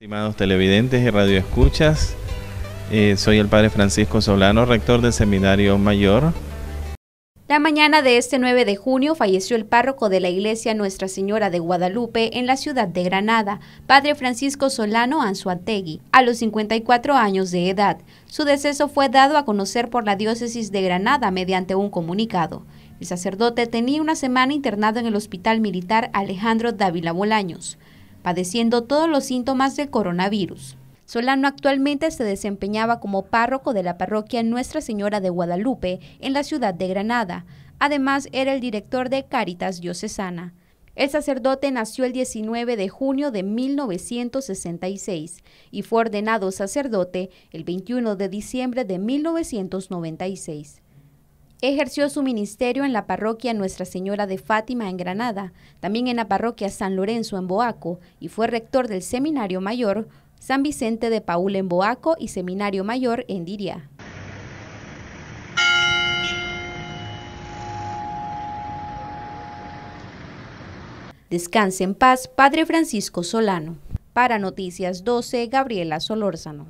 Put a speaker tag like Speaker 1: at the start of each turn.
Speaker 1: Estimados televidentes y radioescuchas, eh, soy el Padre Francisco Solano, rector del Seminario Mayor.
Speaker 2: La mañana de este 9 de junio falleció el párroco de la iglesia Nuestra Señora de Guadalupe en la ciudad de Granada, Padre Francisco Solano Anzuategui, a los 54 años de edad. Su deceso fue dado a conocer por la diócesis de Granada mediante un comunicado. El sacerdote tenía una semana internado en el Hospital Militar Alejandro Dávila Bolaños padeciendo todos los síntomas del coronavirus. Solano actualmente se desempeñaba como párroco de la parroquia Nuestra Señora de Guadalupe en la ciudad de Granada. Además, era el director de Caritas Diocesana. El sacerdote nació el 19 de junio de 1966 y fue ordenado sacerdote el 21 de diciembre de 1996. Ejerció su ministerio en la parroquia Nuestra Señora de Fátima en Granada, también en la parroquia San Lorenzo en Boaco y fue rector del Seminario Mayor San Vicente de Paul en Boaco y Seminario Mayor en Diría. Descanse en paz, Padre Francisco Solano. Para Noticias 12, Gabriela Solórzano.